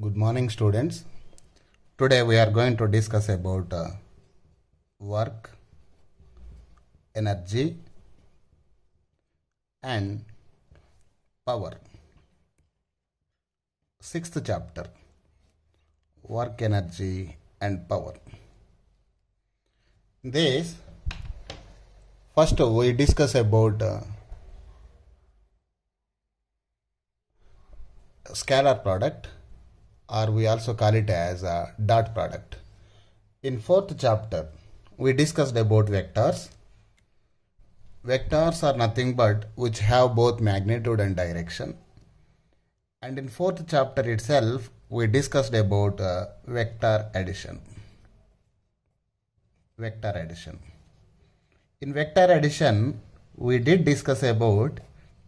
good morning students today we are going to discuss about uh, work energy and power sixth chapter work energy and power this first we discuss about uh, scalar product or we also call it as a dot product. In fourth chapter, we discussed about vectors. Vectors are nothing but which have both magnitude and direction. And in fourth chapter itself, we discussed about uh, vector addition. Vector addition. In vector addition, we did discuss about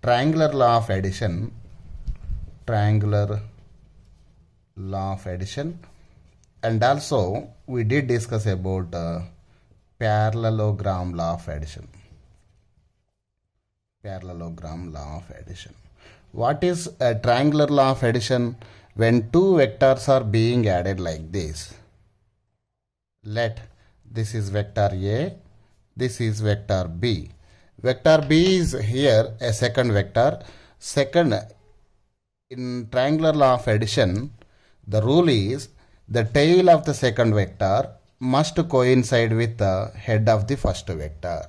triangular law of addition. Triangular law of addition and also we did discuss about uh, parallelogram law of addition parallelogram law of addition what is a triangular law of addition when two vectors are being added like this let this is vector a this is vector b vector b is here a second vector second in triangular law of addition the rule is the tail of the second vector must coincide with the head of the first vector.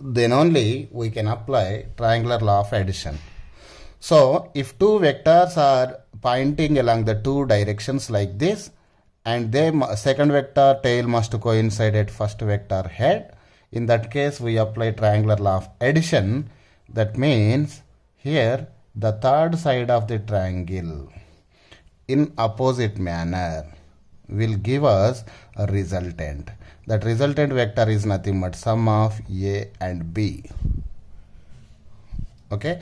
Then only we can apply triangular law of addition. So if two vectors are pointing along the two directions like this and the second vector tail must coincide at first vector head. In that case we apply triangular law of addition. That means here the third side of the triangle in opposite manner will give us a resultant. That resultant vector is nothing but sum of A and B. Okay.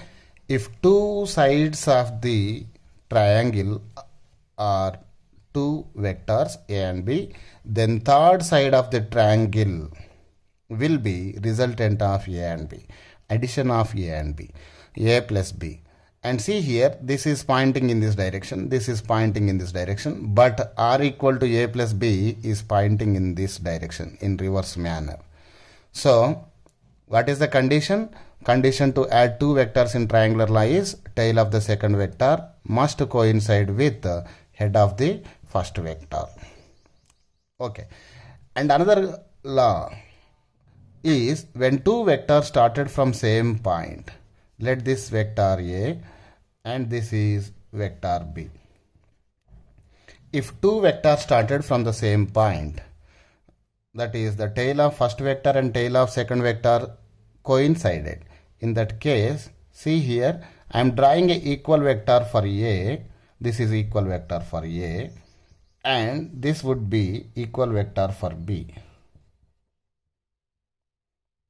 If two sides of the triangle are two vectors A and B, then third side of the triangle will be resultant of A and B, addition of A and B, A plus B and see here this is pointing in this direction this is pointing in this direction but r equal to a plus b is pointing in this direction in reverse manner so what is the condition condition to add two vectors in triangular line is tail of the second vector must coincide with the head of the first vector okay and another law is when two vectors started from same point let this vector a and this is vector b. If two vectors started from the same point, that is the tail of first vector and tail of second vector coincided. In that case, see here, I am drawing a equal vector for A, this is equal vector for A and this would be equal vector for B,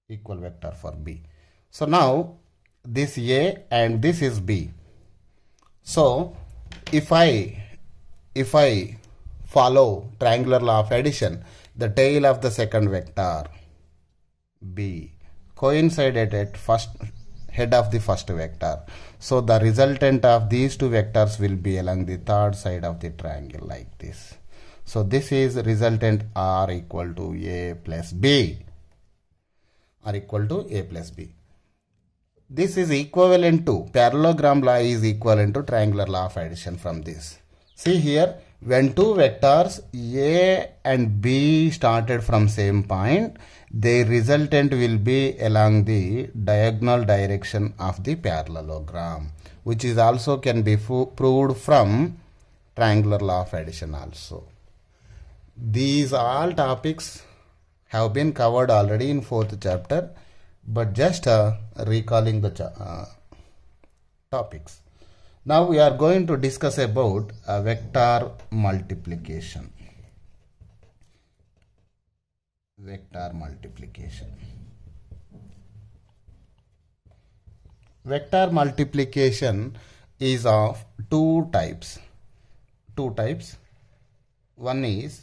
equal vector for B. So now this A and this is B. So if I if I follow triangular law of addition, the tail of the second vector B coincided at first head of the first vector. So the resultant of these two vectors will be along the third side of the triangle like this. So this is resultant R equal to A plus B. R equal to A plus B this is equivalent to parallelogram law is equivalent to triangular law of addition from this. See here when two vectors A and B started from same point the resultant will be along the diagonal direction of the parallelogram which is also can be proved from triangular law of addition also. These all topics have been covered already in fourth chapter but just uh, recalling the uh, topics. Now we are going to discuss about a uh, vector multiplication. Vector multiplication. Vector multiplication is of two types. Two types. One is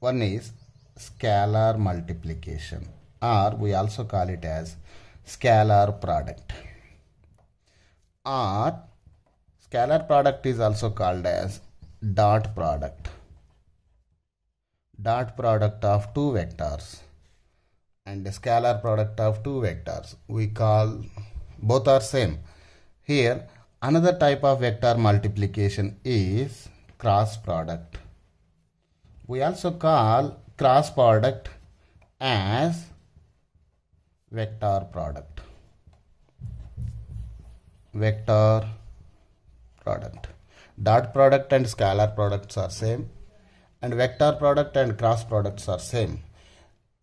One is scalar multiplication or we also call it as scalar product or scalar product is also called as dot product dot product of two vectors and the scalar product of two vectors we call both are same here another type of vector multiplication is cross product we also call cross product as vector product. Vector product. Dot product and scalar products are same and vector product and cross products are same.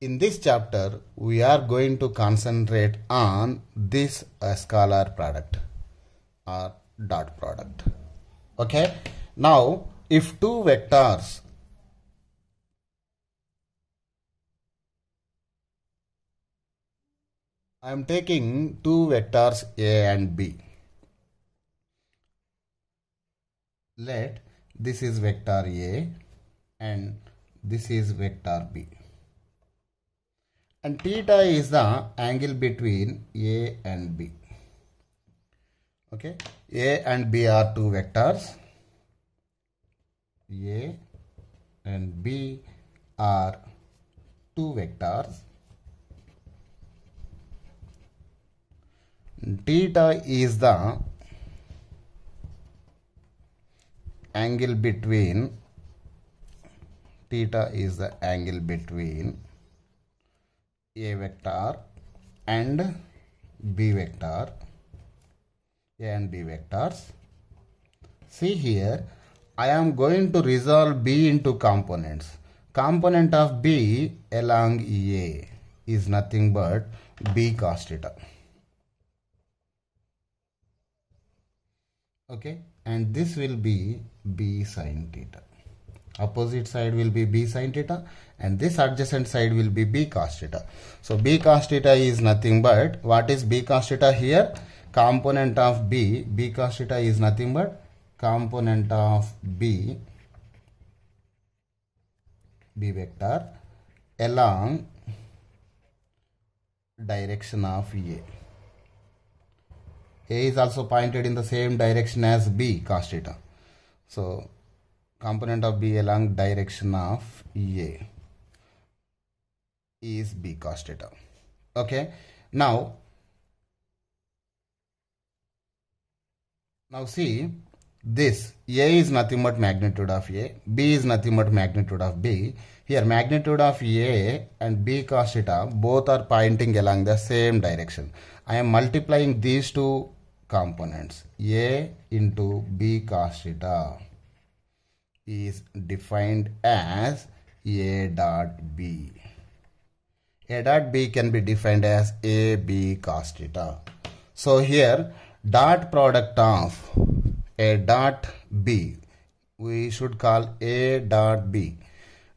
In this chapter, we are going to concentrate on this scalar product or dot product. Okay. Now, if two vectors I am taking two vectors A and B. Let this is vector A and this is vector B. And theta is the angle between A and B. Okay, A and B are two vectors. A and B are two vectors theta is the angle between theta is the angle between a vector and b vector a and b vectors see here i am going to resolve b into components component of b along ea is nothing but b cos theta okay and this will be b sine theta opposite side will be b sine theta and this adjacent side will be b cos theta so b cos theta is nothing but what is b cos theta here component of b b cos theta is nothing but component of b b vector along direction of a a is also pointed in the same direction as B cos theta. So component of B along direction of A is B cos theta. Okay. Now, now see this A is nothing but magnitude of A, B is nothing but magnitude of B. Here magnitude of A and B cos theta both are pointing along the same direction. I am multiplying these two components A into B cos theta is defined as A dot B. A dot B can be defined as A B cos theta. So here dot product of A dot B we should call A dot B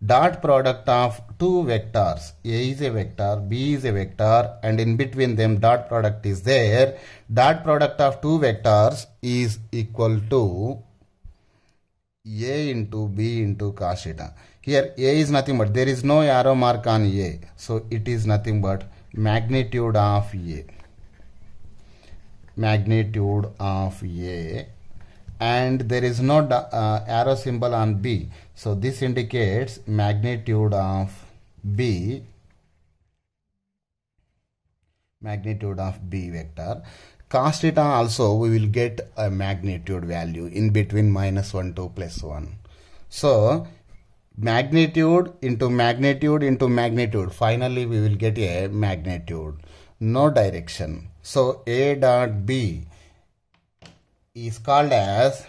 dot product of two vectors a is a vector b is a vector and in between them dot product is there dot product of two vectors is equal to a into b into cos theta here a is nothing but there is no arrow mark on a so it is nothing but magnitude of a magnitude of a and there is no uh, arrow symbol on B. So this indicates magnitude of B, magnitude of B vector. Cos theta also we will get a magnitude value in between minus 1 to plus 1. So magnitude into magnitude into magnitude finally we will get a magnitude no direction so a dot b is called as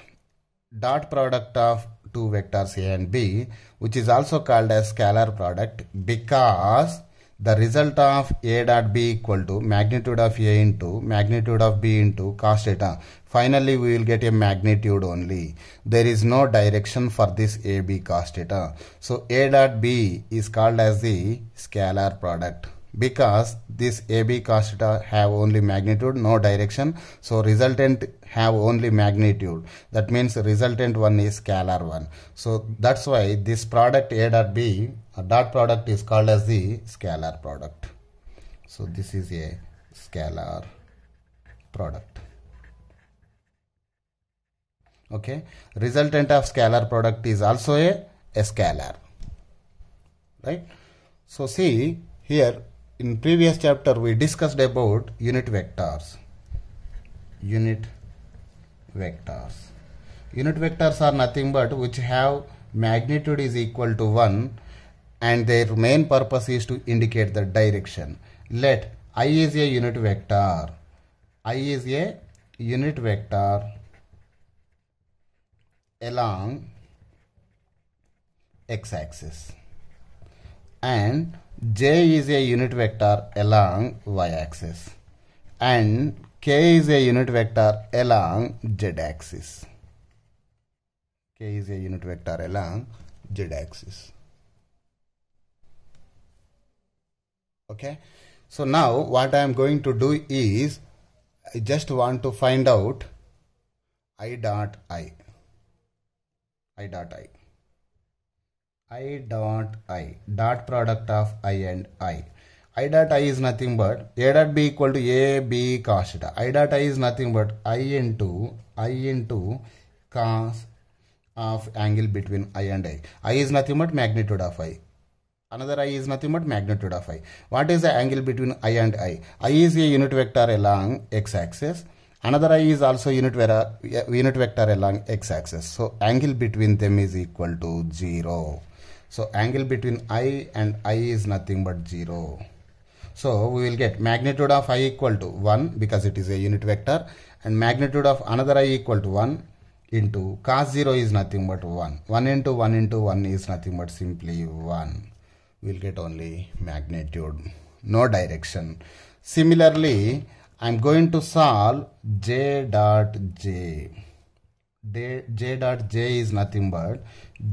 dot product of two vectors A and B which is also called as scalar product because the result of A dot B equal to magnitude of A into magnitude of B into cos theta. Finally, we will get a magnitude only. There is no direction for this AB cos theta. So A dot B is called as the scalar product because this AB cos theta have only magnitude no direction so resultant have only magnitude that means resultant one is scalar one so that's why this product A dot B dot product is called as the scalar product so this is a scalar product okay resultant of scalar product is also a, a scalar right so see here in previous chapter we discussed about unit vectors unit vectors unit vectors are nothing but which have magnitude is equal to 1 and their main purpose is to indicate the direction let i is a unit vector i is a unit vector along x axis and J is a unit vector along y-axis and K is a unit vector along z-axis. K is a unit vector along z-axis. Okay. So now what I am going to do is I just want to find out i dot i i dot i i dot i dot product of i and i i dot i is nothing but a dot b equal to a b cos theta i dot i is nothing but i into i into cos of angle between i and i i is nothing but magnitude of i another i is nothing but magnitude of i what is the angle between i and i i is a unit vector along x axis another i is also unit, vera, unit vector along x axis so angle between them is equal to 0 so angle between I and I is nothing but 0. So we will get magnitude of I equal to 1 because it is a unit vector and magnitude of another I equal to 1 into cos 0 is nothing but 1. 1 into 1 into 1 is nothing but simply 1. We will get only magnitude, no direction. Similarly, I am going to solve j dot j. J, dot j is nothing but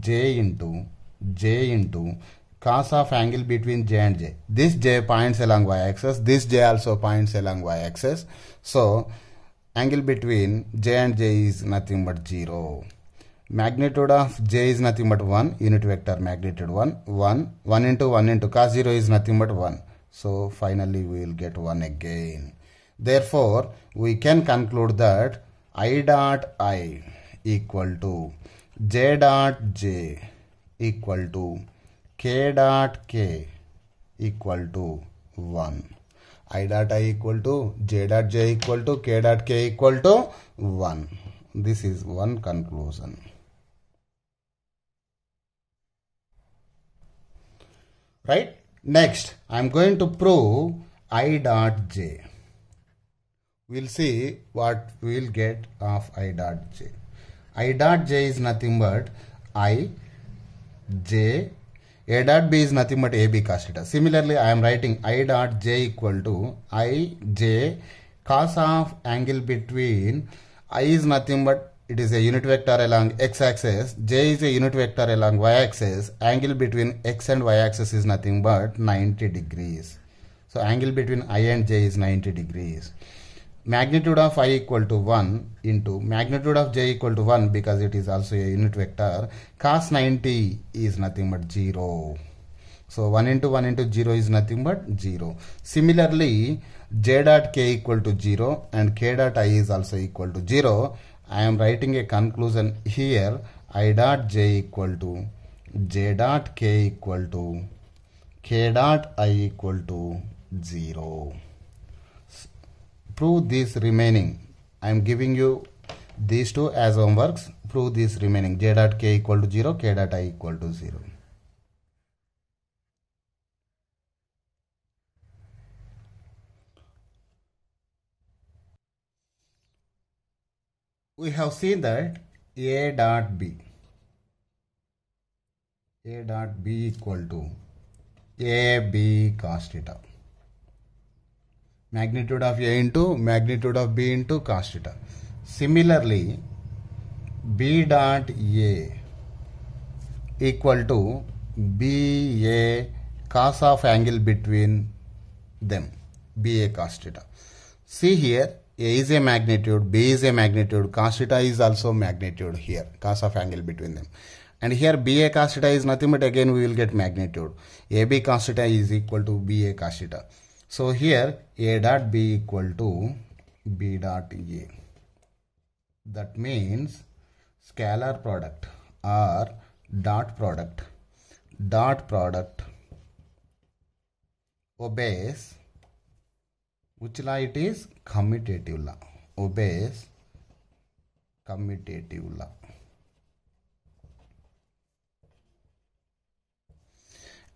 j into j into cos of angle between j and j. This j points along y-axis. This j also points along y-axis. So angle between j and j is nothing but 0. Magnitude of j is nothing but 1. Unit vector magnitude 1. 1. 1 into 1 into cos 0 is nothing but 1. So finally we will get 1 again. Therefore we can conclude that i dot i equal to j dot j equal to k dot k equal to 1 i dot i equal to j dot j equal to k dot k equal to 1 this is one conclusion right next i am going to prove i dot j we'll see what we'll get of i dot j i dot j is nothing but i j a dot b is nothing but ab cos theta. Similarly, I am writing i dot j equal to i j cos of angle between i is nothing but it is a unit vector along x axis, j is a unit vector along y axis, angle between x and y axis is nothing but 90 degrees. So angle between i and j is 90 degrees magnitude of i equal to 1 into magnitude of j equal to 1 because it is also a unit vector cos 90 is nothing but 0 so 1 into 1 into 0 is nothing but 0 similarly j dot k equal to 0 and k dot i is also equal to 0 i am writing a conclusion here i dot j equal to j dot k equal to k dot i equal to 0 prove these remaining. I am giving you these two as homeworks. Prove these remaining. J dot K equal to 0, K dot I equal to 0. We have seen that A dot B. A dot B equal to A B cos theta magnitude of A into magnitude of B into cos theta. Similarly, B dot A equal to BA cos of angle between them, BA cos theta. See here, A is a magnitude, B is a magnitude, cos theta is also magnitude here, cos of angle between them. And here BA cos theta is nothing but again we will get magnitude. AB cos theta is equal to BA cos theta. So here A dot B equal to B dot A. That means scalar product or dot product. Dot product obeys which law it is commutative law obeys commutative law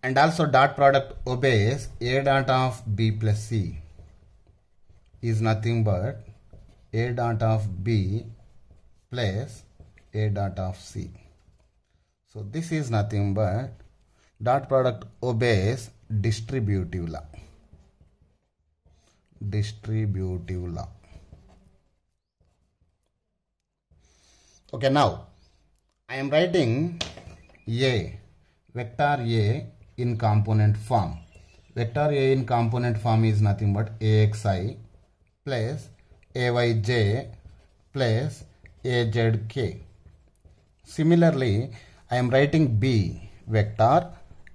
and also dot product obeys a dot of b plus c is nothing but a dot of b plus a dot of c. So this is nothing but dot product obeys distributive law. Distributive law. Okay, now I am writing A, vector A in component form. Vector A in component form is nothing but AXI plus AYJ plus AZK. Similarly, I am writing B vector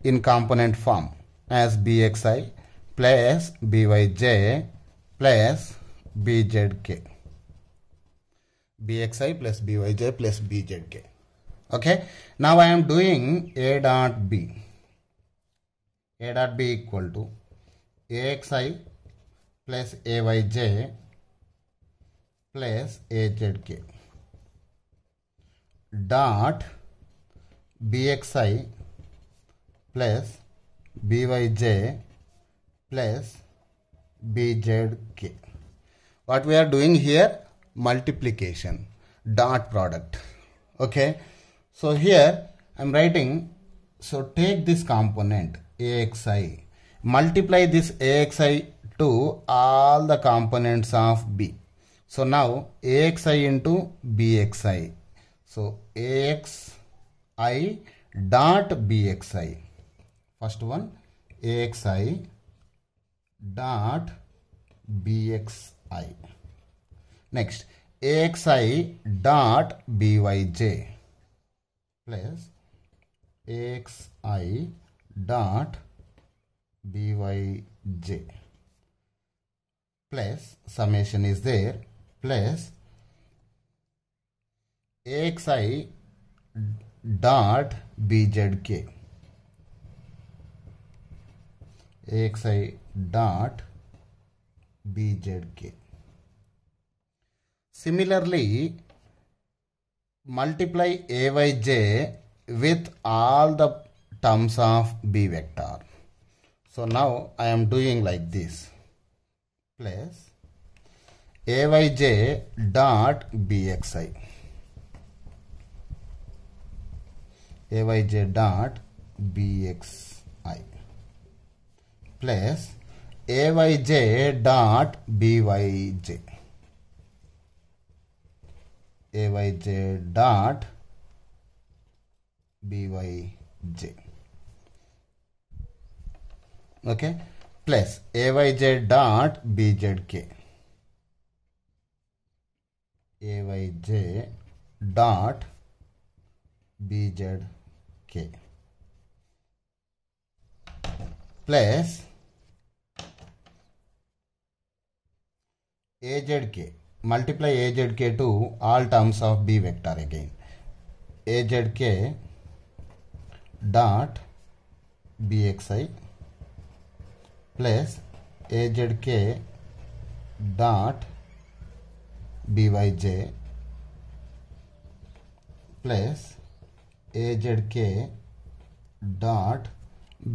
in component form as BXI plus BYJ plus BZK. BXI plus BYJ plus BZK. Okay. Now I am doing A dot B a dot b equal to axi plus ayj plus azk dot bxi plus byj plus bzk what we are doing here multiplication dot product okay so here i'm writing so take this component axi. Multiply this axi to all the components of B. So now axi into bxi. So axi dot bxi. First one axi dot bxi. Next axi dot byj plus xi dot byj plus summation is there plus axi dot bzk axi dot bzk similarly multiply ayj with all the terms of b vector. So now I am doing like this. Place ayj dot bxi. ayj dot bxi plus ayj dot byj ayj dot byj okay plus ayj dot bzk ayj dot bzk plus ajk multiply ajk to all terms of b vector again ajk dot bxi plus azk dot byj plus azk dot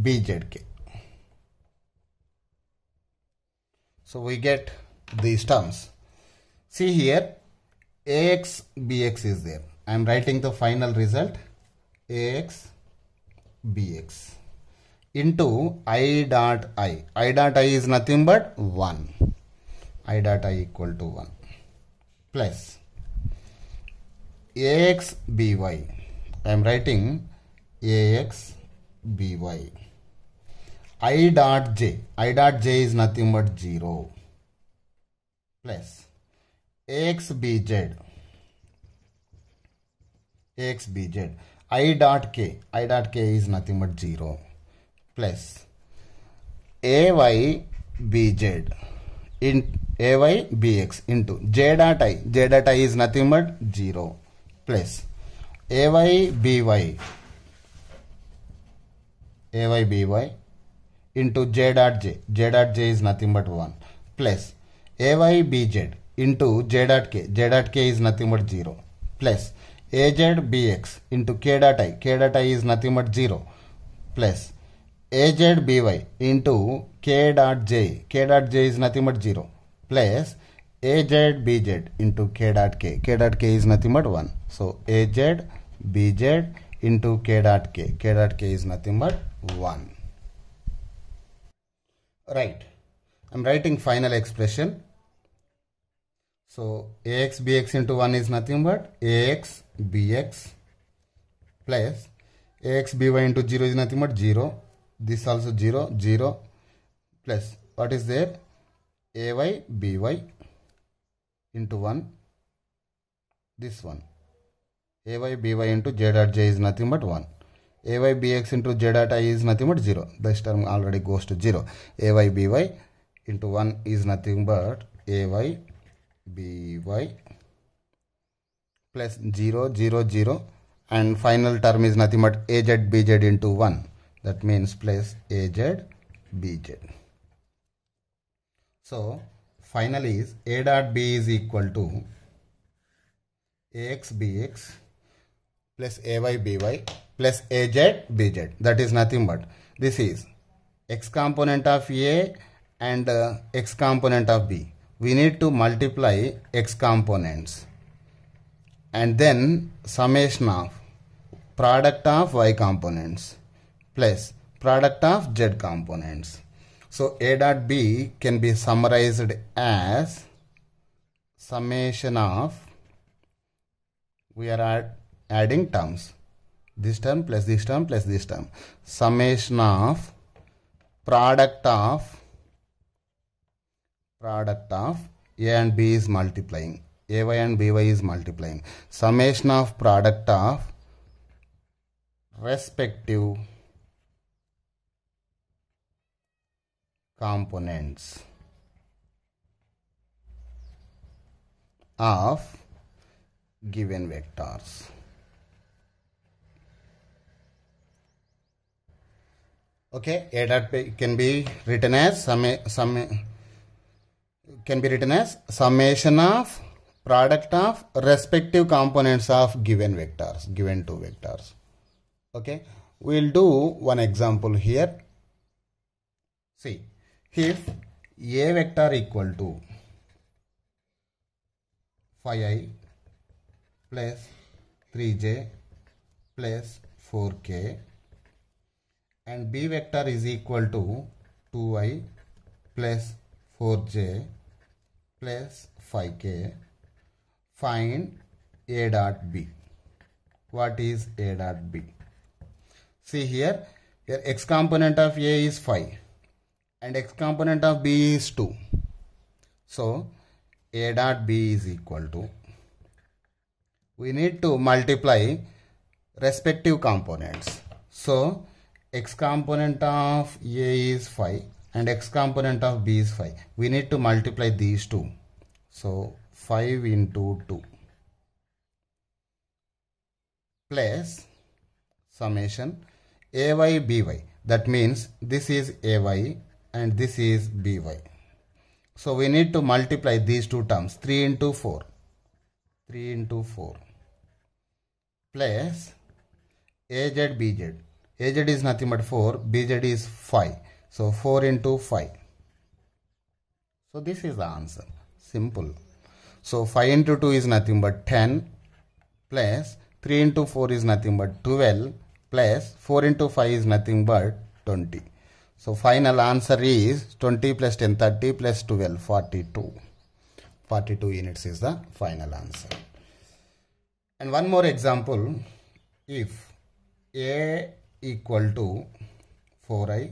bzk. So we get these terms. See here ax bx is there. I am writing the final result ax bx into i dot i. i dot i is nothing but 1. i dot i equal to 1 plus ax by. I am writing ax by. i dot j. i dot j is nothing but 0 plus ax bz. ax bz. i dot k. i dot k is nothing but 0 plus ay bz in ay bx into j dot i j dot i is nothing but 0 plus ay by ay by into j dot j j dot j is nothing but 1 plus ay bz into j dot k j dot k is nothing but 0 plus az bx into k dot i k dot i is nothing but 0 plus aged by into k dot j k dot j is nothing but 0 plus aged bz into k dot k k dot k is nothing but 1 so aged bz into k dot k k dot k is nothing but 1 right i'm writing final expression so ax bx into 1 is nothing but ax bx plus ax by into 0 is nothing but 0 this also 0 0 plus what is there ay by into 1 this one ay by into j dot j is nothing but 1 ay bx into j dot i is nothing but 0 this term already goes to 0 ay by into 1 is nothing but ay by plus 0 0 0 and final term is nothing but az bz into 1 that means place AZ BZ so finally is A dot B is equal to AX BX plus AY BY plus AZ BZ that is nothing but this is x component of A and uh, x component of B we need to multiply x components and then summation of product of y components plus product of Z components. So A dot B can be summarized as summation of we are add, adding terms this term plus this term plus this term summation of product of product of a and b is multiplying ay and by is multiplying summation of product of respective components of given vectors. Okay, A dot P can be written as summa, summa, can be written as summation of product of respective components of given vectors, given two vectors. Okay, we'll do one example here. See, if a vector equal to phi i plus 3j plus 4k and b vector is equal to 2i plus 4j plus 5k find a dot b what is a dot b see here your x component of a is 5 and x component of B is 2. So A dot B is equal to we need to multiply respective components. So x component of A is 5 and x component of B is 5. We need to multiply these two. So 5 into 2 plus summation a y b y. BY. That means this is AY and this is by. So we need to multiply these two terms 3 into 4 3 into 4 plus az bz az is nothing but 4 bz is 5 so 4 into 5 so this is the answer simple so 5 into 2 is nothing but 10 plus 3 into 4 is nothing but 12 plus 4 into 5 is nothing but 20 so final answer is 20 plus 10, 30 plus 12, 42. 42 units is the final answer. And one more example, if A equal to 4i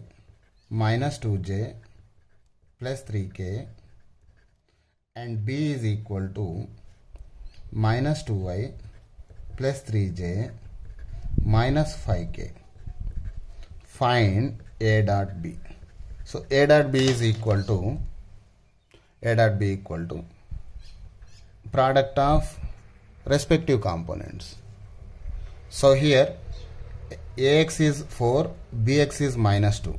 minus 2j plus 3k and B is equal to minus 2i plus 3j minus 5k. Find a dot b. So a dot b is equal to a dot b equal to product of respective components. So here ax is 4, bx is minus 2.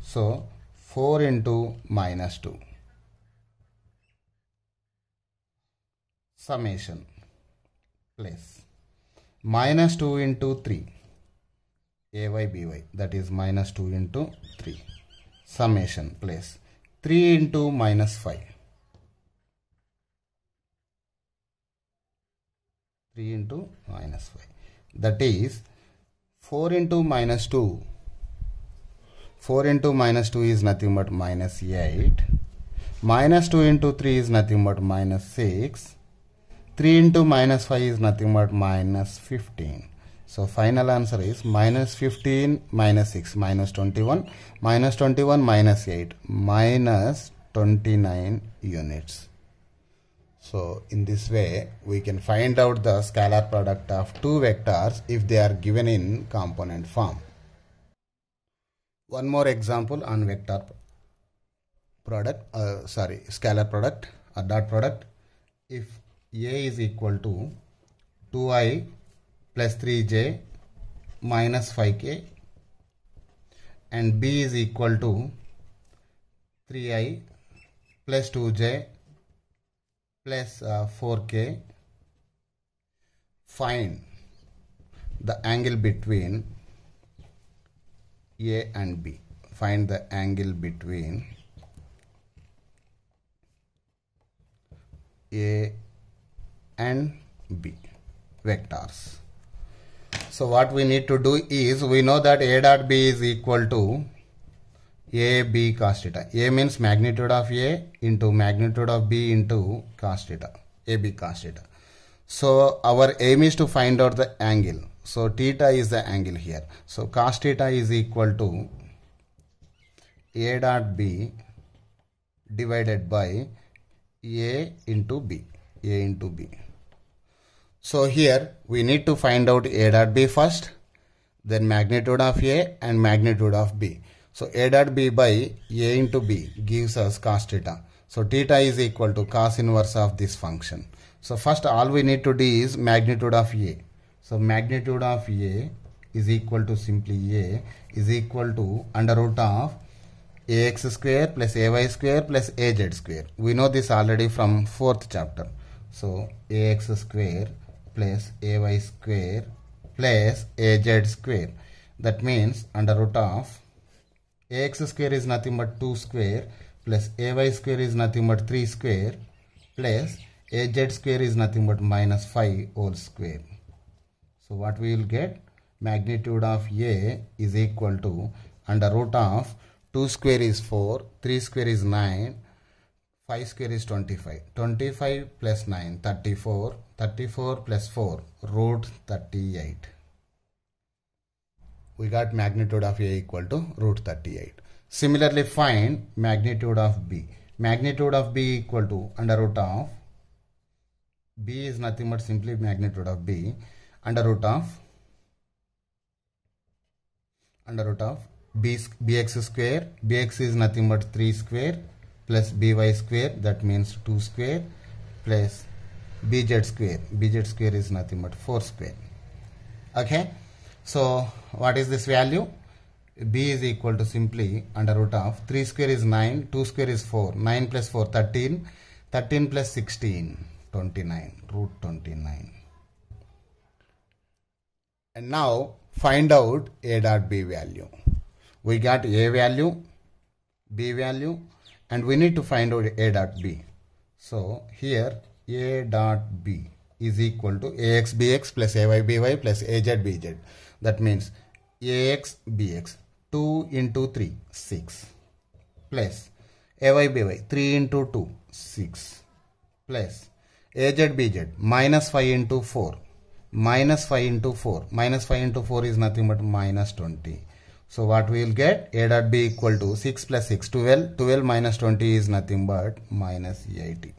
So 4 into minus 2. Summation plus minus 2 into 3 ay by that is minus 2 into 3 summation place 3 into minus 5 3 into minus 5 that is 4 into minus 2 4 into minus 2 is nothing but minus 8 minus 2 into 3 is nothing but minus 6 3 into minus 5 is nothing but minus 15 so final answer is minus 15 minus 6 minus 21 minus 21 minus 8 minus 29 units. So in this way we can find out the scalar product of two vectors if they are given in component form. One more example on vector product uh, sorry scalar product or dot product if a is equal to 2i plus 3j minus 5k and b is equal to 3i plus 2j plus uh, 4k find the angle between a and b find the angle between a and b vectors so what we need to do is we know that A dot B is equal to A B cos theta. A means magnitude of A into magnitude of B into cos theta. A B cos theta. So our aim is to find out the angle. So theta is the angle here. So cos theta is equal to A dot B divided by A into B. A into B. So here we need to find out A dot B first, then magnitude of A and magnitude of B. So A dot B by A into B gives us cos theta. So theta is equal to cos inverse of this function. So first all we need to do is magnitude of A. So magnitude of A is equal to simply A is equal to under root of ax square plus ay square plus az square. We know this already from fourth chapter. So ax square plus ay square plus az square. That means under root of ax square is nothing but 2 square plus ay square is nothing but 3 square plus az square is nothing but minus 5 whole square. So what we will get? Magnitude of a is equal to under root of 2 square is 4, 3 square is 9, 5 square is 25. 25 plus 9, 34. 34 plus 4, root 38. We got magnitude of A equal to root 38. Similarly, find magnitude of B. Magnitude of B equal to under root of B is nothing but simply magnitude of B under root of under root of B, bx square. bx is nothing but 3 square plus by square that means 2 square plus bz square bz square is nothing but 4 square okay so what is this value b is equal to simply under root of 3 square is 9 2 square is 4 9 plus 4 13 13 plus 16 29 root 29 and now find out a dot b value we got a value b value and we need to find out a dot b. So here a dot b is equal to ax bx plus ay by plus az bz. That means ax bx 2 into 3 6 plus ay by 3 into 2 6 plus az bz minus 5 into 4 minus 5 into 4 minus 5 into 4 is nothing but minus 20 so what we will get? A dot B equal to 6 plus 6, 12. 12 minus 20 is nothing but minus 80.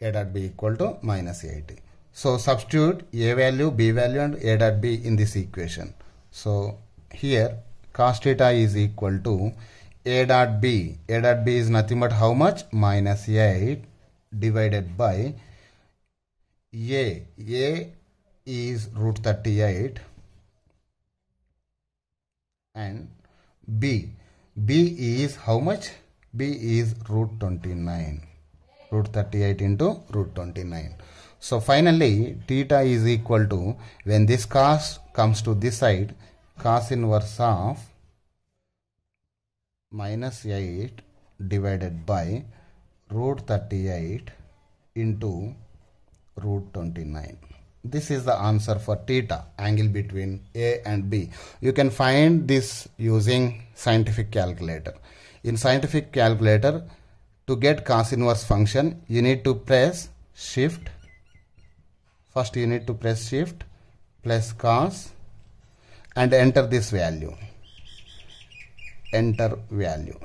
A dot B equal to minus 80. So substitute A value, B value and A dot B in this equation. So here cos theta is equal to A dot B. A dot B is nothing but how much? Minus 8 divided by A. A is root 38 and b b is how much b is root 29 root 38 into root 29 so finally theta is equal to when this cos comes to this side cos inverse of minus 8 divided by root 38 into root 29 this is the answer for theta angle between a and b you can find this using scientific calculator in scientific calculator to get cos inverse function you need to press shift first you need to press shift plus cos and enter this value enter value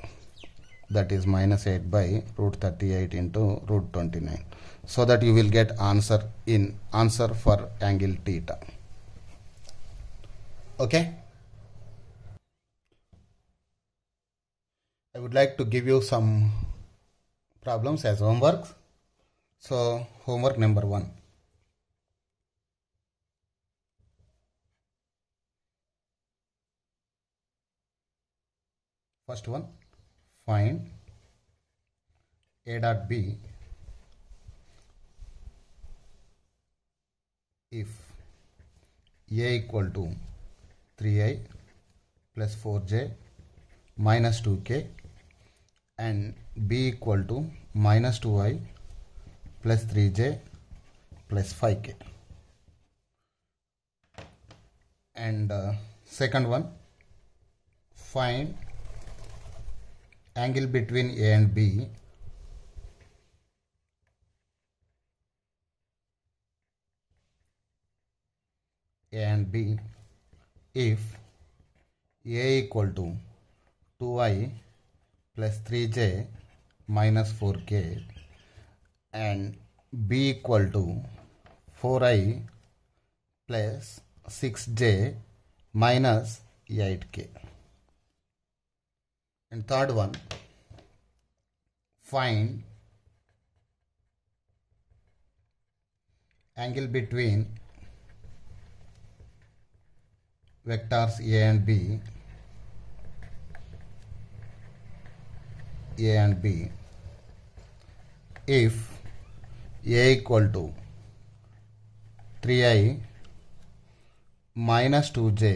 that is minus 8 by root 38 into root 29 so that you will get answer in answer for angle theta okay I would like to give you some problems as homework so homework number one first one find a dot b if a equal to 3i plus 4j minus 2k and b equal to minus 2i plus 3j plus 5k and uh, second one find angle between a and b and b if a equal to 2i plus 3j minus 4k and b equal to 4i plus 6j minus 8k and third one find angle between vectors A and B, A and B, if A equal to 3i minus 2j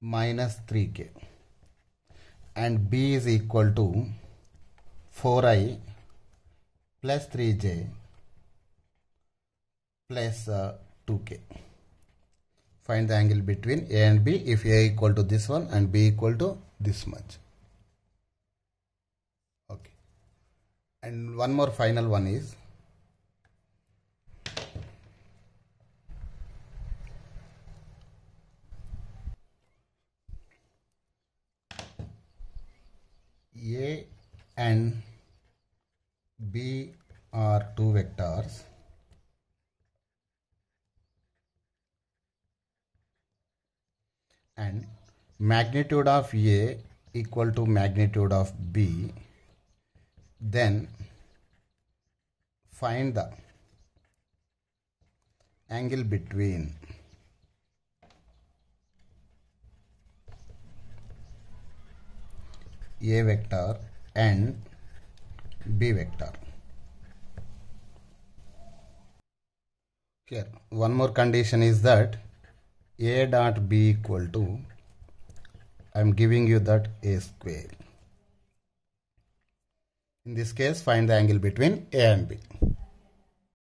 minus 3k and b is equal to 4i plus 3j plus uh, 2k find the angle between A and B if A equal to this one and B equal to this much. Okay. And one more final one is A and B are two vectors magnitude of A equal to magnitude of B then find the angle between A vector and B vector. Here one more condition is that A dot B equal to I'm giving you that a square. In this case, find the angle between A and B.